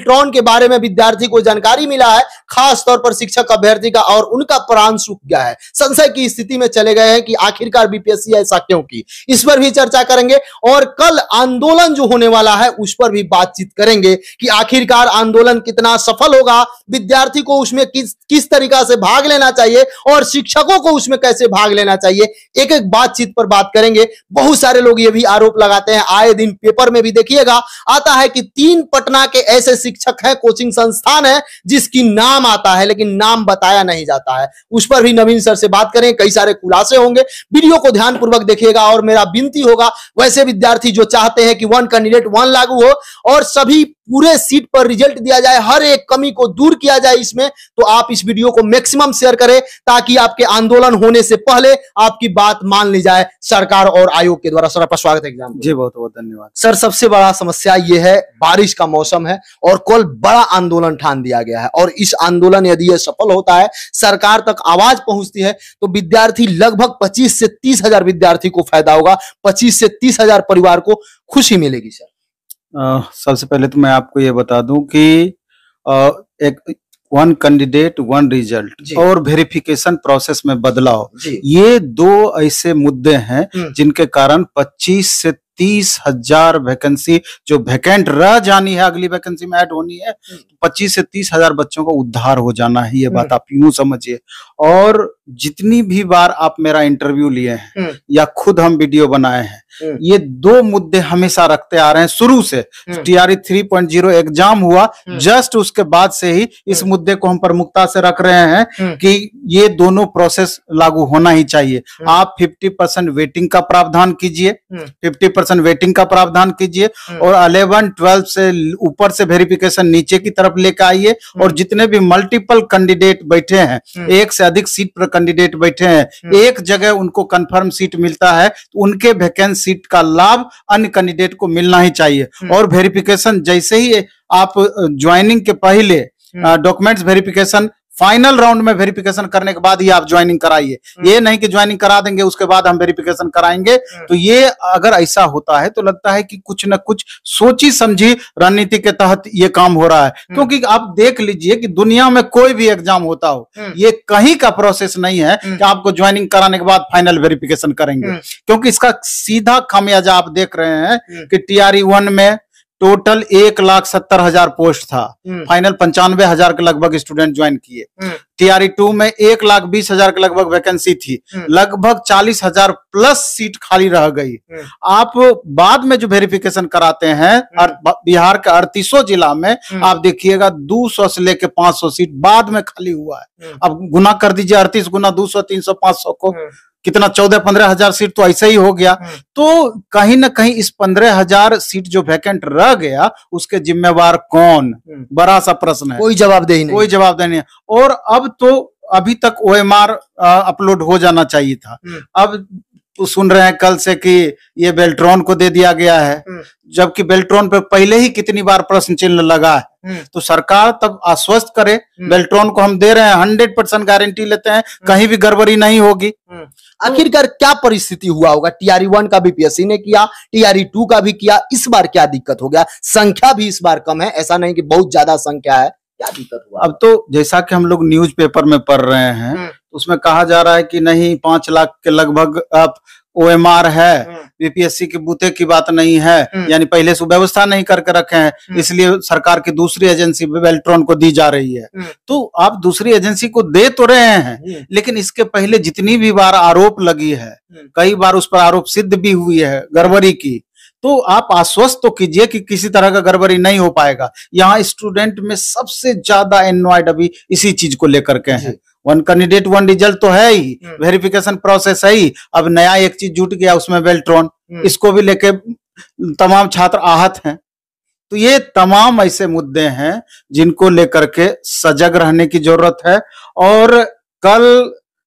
Electron के बारे में विद्यार्थी को जानकारी मिला है खास तौर पर शिक्षक अभ्यर्थी का और उनका प्राण सूख गया है संशय की स्थिति में चले गए हैं कि आखिरकार बीपीएससी ऐसा क्यों की इस पर भी चर्चा करेंगे और कल आंदोलन जो होने वाला है उस पर भी बातचीत करेंगे कि आखिरकार आंदोलन कितना सफल होगा विद्यार्थी को उसमें किस किस तरीका से भाग लेना चाहिए और शिक्षकों को उसमें कैसे भाग लेना चाहिए एक एक बातचीत पर बात करेंगे बहुत सारे लोग ये भी आरोप लगाते हैं आए दिन पेपर में भी देखिएगा आता है कि तीन पटना के ऐसे शिक्षक है कोचिंग संस्थान है जिसकी नाम आता है लेकिन नाम बताया नहीं जाता है उस पर भी नवीन सर से बात करें कई सारे खुलासे होंगे वीडियो को ध्यानपूर्वक देखिएगा और मेरा विनती होगा वैसे विद्यार्थी जो चाहते हैं कि वन कैंडिडेट वन लागू हो और सभी पूरे सीट पर रिजल्ट दिया जाए हर एक कमी को दूर किया जाए इसमें तो आप इस वीडियो को मैक्सिमम शेयर करें ताकि आपके आंदोलन होने से पहले आपकी बात मान ली जाए सरकार और आयोग के द्वारा सर आपका स्वागत है एग्जाम जी बहुत बहुत धन्यवाद सर सबसे बड़ा समस्या ये है बारिश का मौसम है और कल बड़ा आंदोलन ठान दिया गया है और इस आंदोलन यदि यह सफल होता है सरकार तक आवाज पहुंचती है तो विद्यार्थी लगभग पच्चीस से तीस हजार विद्यार्थी को फायदा होगा पच्चीस से तीस हजार परिवार को खुशी मिलेगी सर सबसे पहले तो मैं आपको ये बता दूं कि आ, एक वन कैंडिडेट वन रिजल्ट और वेरिफिकेशन प्रोसेस में बदलाव ये दो ऐसे मुद्दे हैं हम्म। जिनके कारण 25 से तीस हजार वैकेंसी जो वैकेंट रह जानी है अगली वैकेंसी में ऐड होनी है हम्म। पच्चीस से तीस हजार बच्चों का उद्धार हो जाना है ये बात हम्म। आप यूं समझिए और जितनी भी बार आप मेरा इंटरव्यू लिए हैं हम्म। या खुद हम वीडियो बनाए हैं हम्म। ये दो मुद्दे हमेशा रखते आ रहे हैं शुरू से TRE three point zero exam हुआ जस्ट हम्म। उसके बाद से ही इस मुद्दे को हम प्रमुखता से रख रहे हैं कि ये दोनों प्रोसेस लागू होना ही चाहिए आप फिफ्टी परसेंट वेटिंग का प्रावधान कीजिए फिफ्टी परसेंट वेटिंग का प्रावधान कीजिए और अलेवन ट्वेल्व से ऊपर से वेरिफिकेशन नीचे की तरफ लेकर आइए और जितने भी मल्टीपल कैंडिडेट बैठे हैं एक से अधिक सीट पर कैंडिडेट बैठे हैं हम्म। एक जगह उनको कंफर्म सीट मिलता है तो उनके वैकेंस सीट का लाभ अन्य कैंडिडेट को मिलना ही चाहिए हम्म। और वेरिफिकेशन जैसे ही आप ज्वाइनिंग के पहले डॉक्यूमेंट्स हम्म। वेरिफिकेशन फाइनल राउंड में वेरिफिकेशन करने के बाद ही आप ज्वाइनिंग कराइए हम्म। ये नहीं कि ज्वाइनिंग करा देंगे उसके बाद हम वेरिफिकेशन कराएंगे हम्म। तो ये अगर ऐसा होता है तो लगता है कि कुछ ना कुछ सोची समझी रणनीति के तहत ये काम हो रहा है हम्म। क्योंकि आप देख लीजिए कि दुनिया में कोई भी एग्जाम होता हो ये कहीं का प्रोसेस नहीं है कि आपको ज्वाइनिंग कराने के बाद फाइनल वेरिफिकेशन करेंगे क्योंकि इसका सीधा खामियाजा आप देख रहे हैं कि टीआरई वन e में टोटल एक लाख सत्तर हजार पोस्ट था हम्म। फाइनल पंचानवे हजार के लगभग स्टूडेंट ज्वाइन किए हम्म। टीआरई टू में एक लाख बीस हजार की लगभग वैकेंसी थी हम्म। लगभग चालीस हजार प्लस सीट खाली रह गई हम्म। आप बाद में जो वेरिफिकेशन कराते हैं हम्म। बिहार के अड़तीसों जिला में आप देखिएगा दो सौ से लेकर पांच सौ सीट बाद में खाली हुआ है अब गुना कर दीजिए अड़तीस गुना दो सौ तीन सौ पांच सौ को कितना चौदह पंद्रह हजार सीट तो ऐसे ही हो गया तो कहीं ना कहीं इस पंद्रह हजार सीट जो वैकेंट रह गया उसके जिम्मेवार कौन बड़ा सा प्रश्न है कोई जवाबदेही नहीं कोई दे नहीं और अब तो अभी तक ओ अपलोड हो जाना चाहिए था हम्म। अब तो सुन रहे हैं कल से कि ये बेल्ट्रॉन को दे दिया गया है हम्म। जबकि बेल्ट्रॉन पर पहले ही कितनी बार प्रश्न चिन्ह लगा है हम्म। तो सरकार तब आश्वस्त करे बेल्ट्रॉन को हम दे रहे हैं हंड्रेड परसेंट गारंटी लेते हैं कहीं भी गड़बड़ी नहीं होगी आखिरकार क्या परिस्थिति हुआ होगा टीआरई वन e का भी पीएससी ने किया टीआरई टू e का भी किया इस बार क्या दिक्कत हो गया संख्या भी इस बार कम है ऐसा नहीं कि बहुत ज्यादा संख्या है क्या दिक्कत हुआ अब तो जैसा कि हम लोग न्यूज पेपर में पढ़ रहे हैं हम्म। तो उसमें कहा जा रहा है कि नहीं पांच लाख के लगभग आप आर है बीपीएससी हम्म। के बूते की बात नहीं है हम्म। यानी पहले से व्यवस्था नहीं करके रखे हैं इसलिए सरकार की दूसरी एजेंसी वेल्ट्रॉन को दी जा रही है तो आप दूसरी एजेंसी को दे तो रहे हैं लेकिन इसके पहले जितनी भी बार आरोप लगी है कई बार उस पर आरोप सिद्ध भी हुई है गड़बड़ी की तो आप आश्वस्त तो कीजिए कि किसी तरह का गड़बड़ी नहीं हो पाएगा यहाँ स्टूडेंट में सबसे ज्यादा एनवाइड अभी इसी चीज को लेकर के हैं वन कैंडिडेट वन रिजल्ट तो है ही वेरिफिकेशन हम्म। प्रोसेस है ही अब नया एक चीज जुट गया उसमें वेल्ट्रॉन हम्म। इसको भी लेके तमाम छात्र आहत हैं तो ये तमाम ऐसे मुद्दे हैं जिनको लेकर के सजग रहने की जरूरत है और कल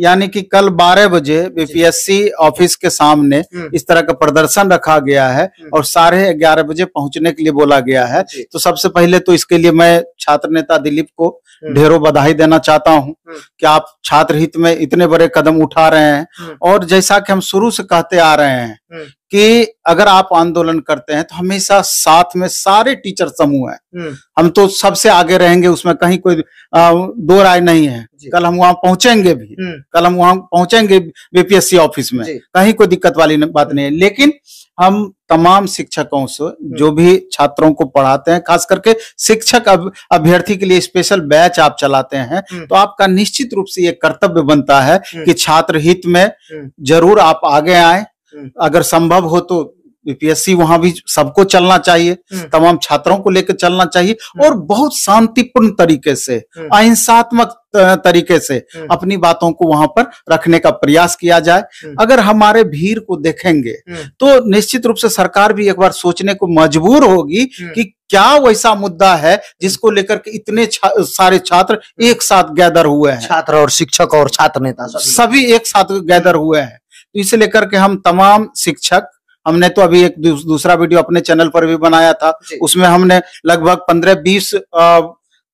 यानी कि कल 12 बजे बीपीएससी ऑफिस के सामने हम्म। इस तरह का प्रदर्शन रखा गया है हम्म। और साढ़े ग्यारह बजे पहुंचने के लिए बोला गया है तो सबसे पहले तो इसके लिए मैं छात्र नेता दिलीप को हम्म। ढेरों बधाई देना चाहता हूं कि आप छात्र हित में इतने बड़े कदम उठा रहे हैं और जैसा कि हम शुरू से कहते आ रहे हैं कि अगर आप आंदोलन करते हैं तो हमेशा साथ में सारे टीचर समूह हैं हम्म। हम तो सबसे आगे रहेंगे उसमें कहीं कोई आ, दो राय नहीं है कल हम वहां पहुंचेंगे भी हम्म। कल हम वहां पहुंचेंगे बीपीएससी ऑफिस में कहीं कोई दिक्कत वाली बात हम्म। नहीं है लेकिन हम तमाम शिक्षकों से जो भी छात्रों को पढ़ाते हैं खास करके शिक्षक अभ्यर्थी के लिए स्पेशल बैच आप चलाते हैं तो आपका निश्चित रूप से ये कर्तव्य बनता है कि छात्र हित में जरूर आप आगे आए अगर संभव हो तो बीपीएससी वहां भी सबको चलना चाहिए हम्म। तमाम छात्रों को लेकर चलना चाहिए हम्म। और बहुत शांतिपूर्ण तरीके से हम्म। अहिंसात्मक तरीके से अपनी बातों को वहां पर रखने का प्रयास किया जाए अगर हमारे भीड़ को देखेंगे तो निश्चित रूप से सरकार भी एक बार सोचने को मजबूर होगी कि क्या वैसा मुद्दा है जिसको लेकर के इतने छा, सारे छात्र एक साथ गैदर हुए हैं छात्र और शिक्षक और छात्र नेता सभी एक साथ गैदर हुए हैं तो इसे लेकर के हम तमाम शिक्षक हमने तो अभी एक दूसरा वीडियो अपने चैनल पर भी बनाया था उसमें हमने लगभग पंद्रह बीस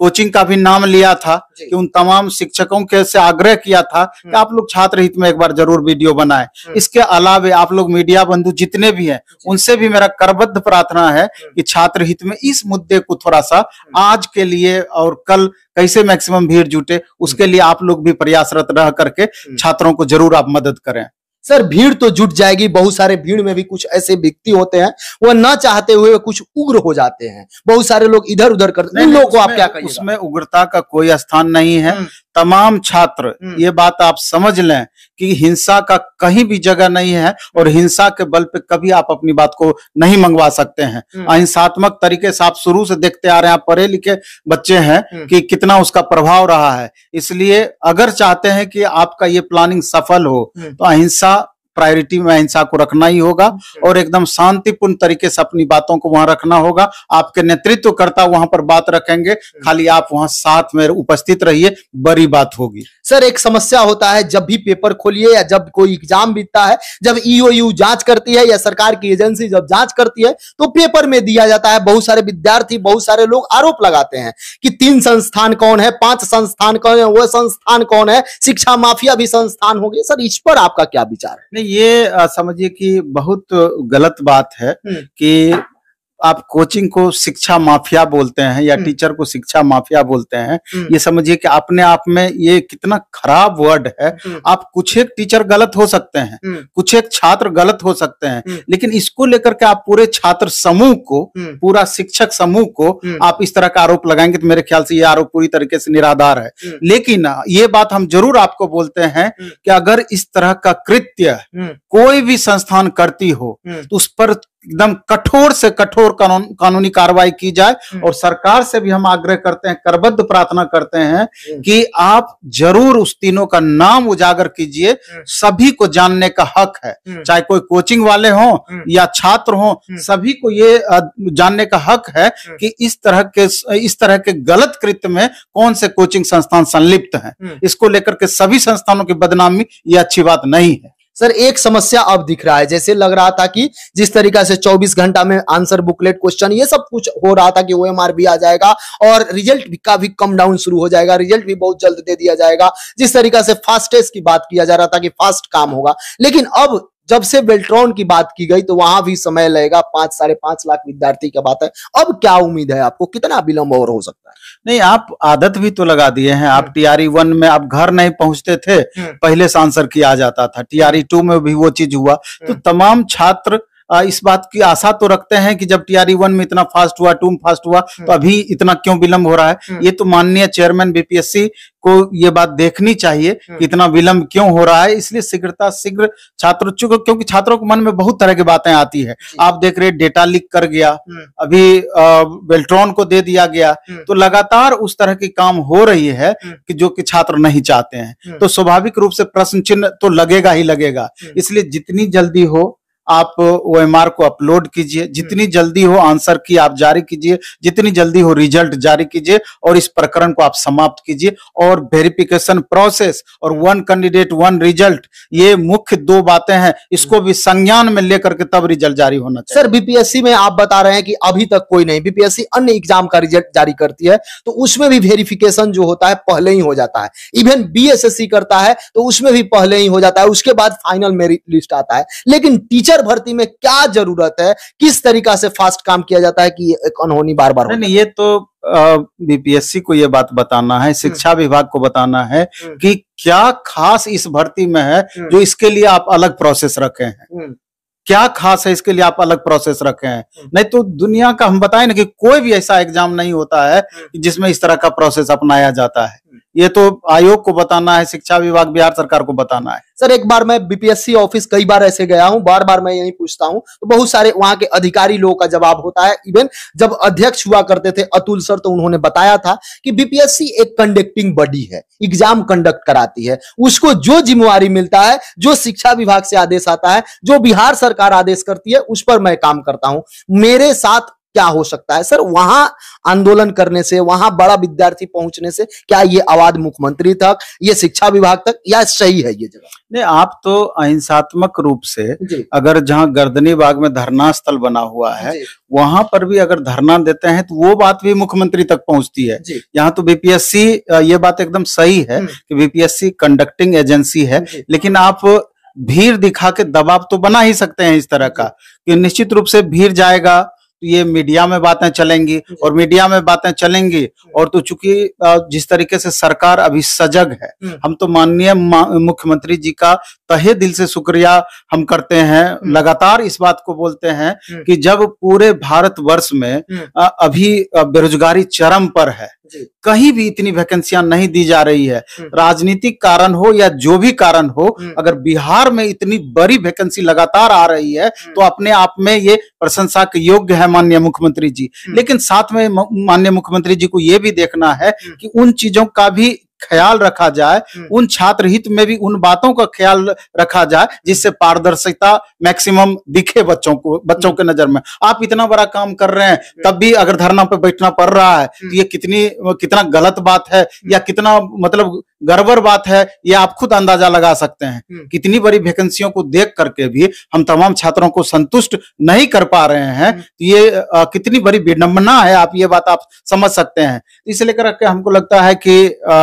कोचिंग का भी नाम लिया था कि उन तमाम शिक्षकों के से आग्रह किया था कि हम्म। आप लोग छात्र हित में एक बार जरूर वीडियो बनाएं हम्म। इसके अलावा आप लोग मीडिया बंधु जितने भी हैं उनसे भी मेरा करबद्ध प्रार्थना है हम्म। कि छात्र हित में इस मुद्दे को थोड़ा सा आज के लिए और कल कैसे मैक्सिमम भीड़ जुटे उसके लिए आप लोग भी प्रयासरत रह करके छात्रों को जरूर आप मदद करें सर भीड़ तो जुट जाएगी बहुत सारे भीड़ में भी कुछ ऐसे व्यक्ति होते हैं वह ना चाहते हुए कुछ उग्र हो जाते हैं बहुत सारे लोग इधर उधर करते हैं उन लोगों को आप क्या कहिए उसमें उग्रता का कोई स्थान नहीं है हम्म। तमाम छात्र हम्म। ये बात आप समझ लें कि हिंसा का कहीं भी जगह नहीं है और हिंसा के बल पे कभी आप अपनी बात को नहीं मंगवा सकते हैं हम्म। अहिंसात्मक तरीके से आप शुरू से देखते आ रहे हैं पढ़े लिखे बच्चे हैं हम्म। कि कितना उसका प्रभाव रहा है इसलिए अगर चाहते हैं कि आपका ये प्लानिंग सफल हो तो अहिंसा प्रायोरिटी में अहिंसा को रखना ही होगा और एकदम शांतिपूर्ण तरीके से अपनी बातों को वहां रखना होगा आपके नेतृत्व करता वहां पर बात रखेंगे खाली आप वहां साथ में उपस्थित रहिए बड़ी बात होगी सर एक समस्या होता है जब भी पेपर खोलिए या जब कोई एग्जाम बीतता है जब ईओयू e जांच करती है या सरकार की एजेंसी जब जांच करती है तो पेपर में दिया जाता है बहुत सारे विद्यार्थी बहुत सारे लोग आरोप लगाते हैं कि तीन संस्थान कौन है पांच संस्थान कौन है वह संस्थान कौन है शिक्षा माफिया भी संस्थान होंगे सर इस पर आपका क्या विचार है ये समझिए कि बहुत गलत बात है हम्म। कि आप कोचिंग को शिक्षा माफिया बोलते हैं या हम्म। टीचर को शिक्षा माफिया बोलते हैं हम्म। ये समझिए कि अपने आप में ये कितना खराब वर्ड है हम्म। आप कुछ एक टीचर गलत हो सकते हैं कुछ एक छात्र गलत हो सकते हैं लेकिन इसको लेकर के आप पूरे छात्र समूह को पूरा शिक्षक समूह को आप इस तरह का आरोप लगाएंगे तो मेरे ख्याल से ये आरोप पूरी तरीके से निराधार है लेकिन ये बात हम जरूर आपको बोलते हैं कि अगर इस तरह का कृत्य कोई भी संस्थान करती हो तो उस पर एकदम कठोर से कठोर कानून कानूनी कार्रवाई की जाए हम्म। और सरकार से भी हम आग्रह करते हैं करबद्ध प्रार्थना करते हैं हम्म। कि आप जरूर उस तीनों का नाम उजागर कीजिए हम्म। सभी को जानने का हक है चाहे कोई कोचिंग वाले हों या छात्र हों सभी को ये जानने का हक है कि इस तरह के इस तरह के गलत कृत्य में कौन से कोचिंग संस्थान संलिप्त है इसको लेकर के सभी संस्थानों की बदनामी ये अच्छी बात नहीं है सर एक समस्या अब दिख रहा है जैसे लग रहा था कि जिस तरीका से 24 घंटा में आंसर बुकलेट क्वेश्चन ये सब कुछ हो रहा था कि ओ भी आ जाएगा और रिजल्ट भी का भी कम डाउन शुरू हो जाएगा रिजल्ट भी बहुत जल्द दे दिया जाएगा जिस तरीका से फास्टेस्ट की बात किया जा रहा था कि फास्ट काम होगा लेकिन अब जब से बेल्ट्रॉन की बात की गई तो वहां भी समय लगेगा पांच साढ़े पांच लाख विद्यार्थी का बात है अब क्या उम्मीद है आपको कितना विलंब और हो सकता है नहीं आप आदत भी तो लगा दिए हैं आप हम्म। टीआरई वन में आप घर नहीं पहुंचते थे हम्म। पहले सांसर आंसर किया जाता था टीआरई टू में भी वो चीज हुआ तो हम्म। तमाम छात्र इस बात की आशा तो रखते हैं कि जब टीआरई e वन में इतना फास्ट हुआ टूम फास्ट हुआ तो अभी इतना क्यों विलंब हो रहा है हम्म। ये तो माननीय चेयरमैन बीपीएससी को ये बात देखनी चाहिए कि हम्म। इतना विलंब क्यों हो रहा है इसलिए शीघ्रता शीघ्र छात्र क्योंकि छात्रों के मन में बहुत तरह की बातें आती है आप देख रहे डेटा लीक कर गया हम्म। अभी बेल्ट्रॉन को दे दिया गया तो लगातार उस तरह की काम हो रही है कि जो कि छात्र नहीं चाहते हैं तो स्वाभाविक रूप से प्रश्न चिन्ह तो लगेगा ही लगेगा इसलिए जितनी जल्दी हो आप ओ को अपलोड कीजिए जितनी हम्म। जल्दी हो आंसर की आप जारी कीजिए जितनी जल्दी हो रिजल्ट जारी कीजिए और इस प्रकरण को आप समाप्त कीजिए और वेरिफिकेशन प्रोसेस और वन कैंडिडेट वन रिजल्ट ये मुख्य दो बातें हैं इसको हम्म। भी संज्ञान में लेकर के तब रिजल्ट जारी होना चाहिए सर बीपीएससी में आप बता रहे हैं कि अभी तक कोई नहीं बीपीएससी अन्य एग्जाम का रिजल्ट जारी करती है तो उसमें भी वेरिफिकेशन जो होता है पहले ही हो जाता है इवन बी करता है तो उसमें भी पहले ही हो जाता है उसके बाद फाइनल मेरिट लिस्ट आता है लेकिन टीचर टीचर भर्ती में क्या जरूरत है किस तरीका से फास्ट काम किया जाता है कि अनहोनी बार बार नहीं ये तो बीपीएससी को ये बात बताना है हम्म। शिक्षा विभाग को बताना है हम्म। कि क्या खास इस भर्ती में है हम्म। जो इसके लिए आप अलग प्रोसेस रखे हैं क्या खास है इसके लिए आप अलग प्रोसेस रखे हैं नहीं तो दुनिया का हम बताएं ना कि कोई भी ऐसा एग्जाम नहीं होता है जिसमें इस तरह का प्रोसेस अपनाया जाता है ये तो आयोग को बताना है शिक्षा विभाग बिहार सरकार को बताना है सर एक बार मैं बीपीएससी ऑफिस कई बार ऐसे गया हूँ बार बार मैं यही पूछता हूँ तो बहुत सारे वहां के अधिकारी लोगों का जवाब होता है इवन जब अध्यक्ष हुआ करते थे अतुल सर तो उन्होंने बताया था कि बीपीएससी एक कंडक्टिंग बॉडी है एग्जाम कंडक्ट कराती है उसको जो जिम्मेवारी मिलता है जो शिक्षा विभाग से आदेश आता है जो बिहार सरकार आदेश करती है उस पर मैं काम करता हूँ मेरे साथ क्या हो सकता है सर वहां आंदोलन करने से वहां बड़ा विद्यार्थी पहुंचने से क्या ये आवाज मुख्यमंत्री तक ये शिक्षा विभाग तक या सही है ये जगह नहीं आप तो अहिंसात्मक रूप से अगर जहाँ गर्दनी बाग में धरना स्थल बना हुआ है वहां पर भी अगर धरना देते हैं तो वो बात भी मुख्यमंत्री तक पहुंचती है यहाँ तो बीपीएससी ये बात एकदम सही है हम्म। कि बीपीएससी कंडक्टिंग एजेंसी है लेकिन आप भीड़ दिखा के दबाव तो बना ही सकते हैं इस तरह का कि निश्चित रूप से भीड़ जाएगा तो ये मीडिया में बातें चलेंगी और मीडिया में बातें चलेंगी और तो चूंकि जिस तरीके से सरकार अभी सजग है हम्म। हम तो माननीय मुख्यमंत्री जी का तहे दिल से शुक्रिया हम करते हैं हम्म। लगातार इस बात को बोलते हैं हम्म। कि जब पूरे भारत वर्ष में अभी बेरोजगारी चरम पर है कहीं भी इतनी वैकेंसियां नहीं दी जा रही है हम्म। राजनीतिक कारण हो या जो भी कारण हो हम्म। अगर बिहार में इतनी बड़ी वैकेंसी लगातार आ रही है हम्म। तो अपने आप में ये प्रशंसा के योग्य है माननीय मुख्यमंत्री जी लेकिन साथ में माननीय मुख्यमंत्री जी को ये भी देखना है कि उन चीजों का भी ख्याल रखा जाए हम्म। उन छात्र हित में भी उन बातों का ख्याल रखा जाए जिससे पारदर्शिता मैक्सिमम दिखे बच्चों को बच्चों के नजर में आप इतना बड़ा काम कर रहे हैं हम्म। तब भी अगर धरना पे बैठना पड़ रहा है हम्म। तो ये कितनी कितना गलत बात है या कितना मतलब गड़बड़ बात है ये आप खुद अंदाजा लगा सकते हैं कितनी बड़ी वैकेंसियों को देख करके भी हम तमाम छात्रों को संतुष्ट नहीं कर पा रहे हैं तो ये आ, कितनी बड़ी विडम्बना है आप ये बात आप समझ सकते हैं इसे लेकर हमको लगता है कि आ,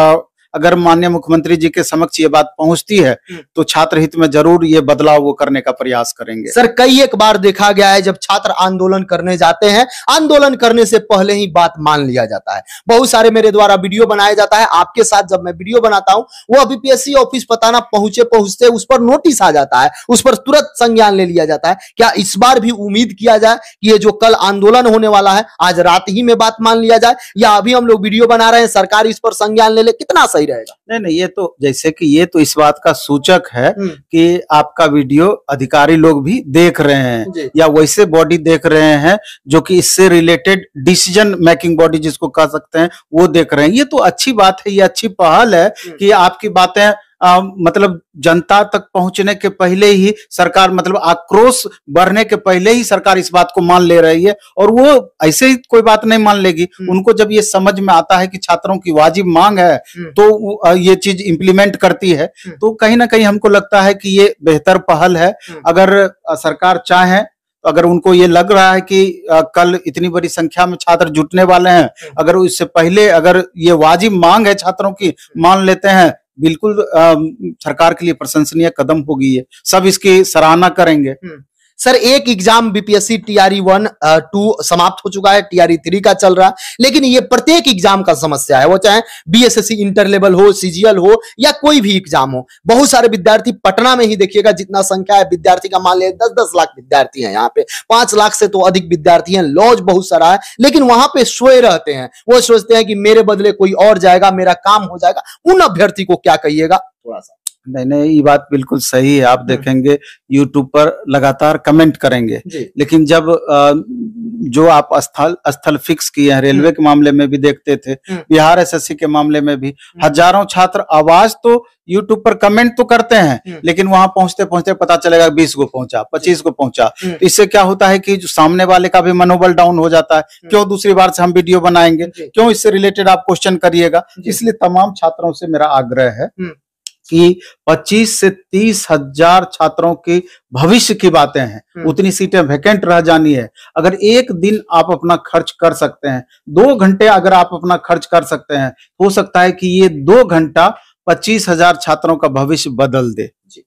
अगर माननीय मुख्यमंत्री जी के समक्ष ये बात पहुंचती है हम्म। तो छात्र हित में जरूर ये बदलाव वो करने का प्रयास करेंगे सर कई एक बार देखा गया है जब छात्र आंदोलन करने जाते हैं आंदोलन करने से पहले ही बात मान लिया जाता है बहुत सारे मेरे द्वारा वीडियो बनाया जाता है आपके साथ जब मैं वीडियो बनाता हूँ वो बीपीएससी पीएससी ऑफिस बताना पहुंचे पहुंचते उस पर नोटिस आ जाता है उस पर तुरंत संज्ञान ले लिया जाता है क्या इस बार भी उम्मीद किया जाए कि ये जो कल आंदोलन होने वाला है आज रात ही में बात मान लिया जाए या अभी हम लोग वीडियो बना रहे हैं सरकार इस पर संज्ञान ले ले कितना सही ही रहेगा नहीं नहीं ये तो जैसे कि ये तो इस बात का सूचक है हम्म। कि आपका वीडियो अधिकारी लोग भी देख रहे हैं या वैसे बॉडी देख रहे हैं जो कि इससे रिलेटेड डिसीजन मेकिंग बॉडी जिसको कह सकते हैं वो देख रहे हैं ये तो अच्छी बात है ये अच्छी पहल है हम्म। कि आपकी बातें आ, मतलब जनता तक पहुंचने के पहले ही सरकार मतलब आक्रोश बढ़ने के पहले ही सरकार इस बात को मान ले रही है और वो ऐसे ही कोई बात नहीं मान लेगी हम्म। उनको जब ये समझ में आता है कि छात्रों की वाजिब मांग है हम्म। तो ये चीज इम्प्लीमेंट करती है हम्म। तो कहीं ना कहीं हमको लगता है कि ये बेहतर पहल है अगर सरकार चाहे तो अगर उनको ये लग रहा है कि आ, कल इतनी बड़ी संख्या में छात्र जुटने वाले हैं अगर इससे पहले अगर ये वाजिब मांग है छात्रों की मान लेते हैं बिल्कुल आ, सरकार के लिए प्रशंसनीय कदम होगी ये सब इसकी सराहना करेंगे हम्म। सर एक exam BPSC TRE one two समाप्त हो चुका है टीआरई थ्री का चल रहा है लेकिन ये प्रत्येक एग्जाम का समस्या है वो चाहे बीएसएससी इंटर लेवल हो सीजीएल हो या कोई भी एग्जाम हो बहुत सारे विद्यार्थी पटना में ही देखिएगा जितना संख्या है विद्यार्थी का मान लिया दस दस लाख विद्यार्थी है यहाँ पे पांच लाख से तो अधिक विद्यार्थी है लॉज बहुत सारा है लेकिन वहां पे सोए रहते हैं वो सोचते हैं कि मेरे बदले कोई और जाएगा मेरा काम हो जाएगा उन अभ्यर्थी को क्या कहिएगा थोड़ा सा नहीं नहीं ये बात बिल्कुल सही है आप हाँ। देखेंगे यूट्यूब पर लगातार कमेंट करेंगे लेकिन जब जो आप स्थल स्थल फिक्स किए हैं रेलवे हम्म। के मामले में भी देखते थे हम्म। बिहार एसएससी के मामले में भी हम्म। हजारों छात्र आवाज तो यूट्यूब पर कमेंट तो करते हैं लेकिन वहां पहुंचते पहुंचते पता चलेगा बीस को पहुंचा पच्चीस को पहुंचा तो इससे क्या होता है कि जो सामने वाले का भी मनोबल डाउन हो जाता है क्यों दूसरी बार से हम वीडियो बनाएंगे क्यों इससे रिलेटेड आप क्वेश्चन करिएगा इसलिए तमाम छात्रों से मेरा आग्रह है कि 25 से तीस हजार छात्रों के भविष्य की बातें हैं हम्म। उतनी सीटें वैकेंट रह जानी है अगर एक दिन आप अपना खर्च कर सकते हैं दो घंटे अगर आप अपना खर्च कर सकते हैं हो सकता है कि ये दो घंटा पच्चीस हजार छात्रों का भविष्य बदल दे जी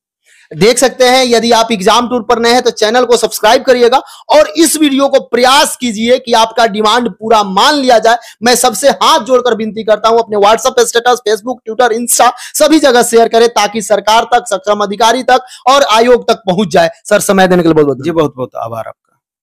देख सकते हैं यदि आप एग्जाम टूर पर नए हैं तो चैनल को सब्सक्राइब करिएगा और इस वीडियो को प्रयास कीजिए कि आपका डिमांड पूरा मान लिया जाए मैं सबसे हाथ जोड़कर विनती करता हूं अपने WhatsApp status Facebook Twitter Insta सभी जगह शेयर करें ताकि सरकार तक सक्षम अधिकारी तक और आयोग तक पहुंच जाए सर समय देने के लिए बहुत बहुत जी बहुत बहुत आभार आपका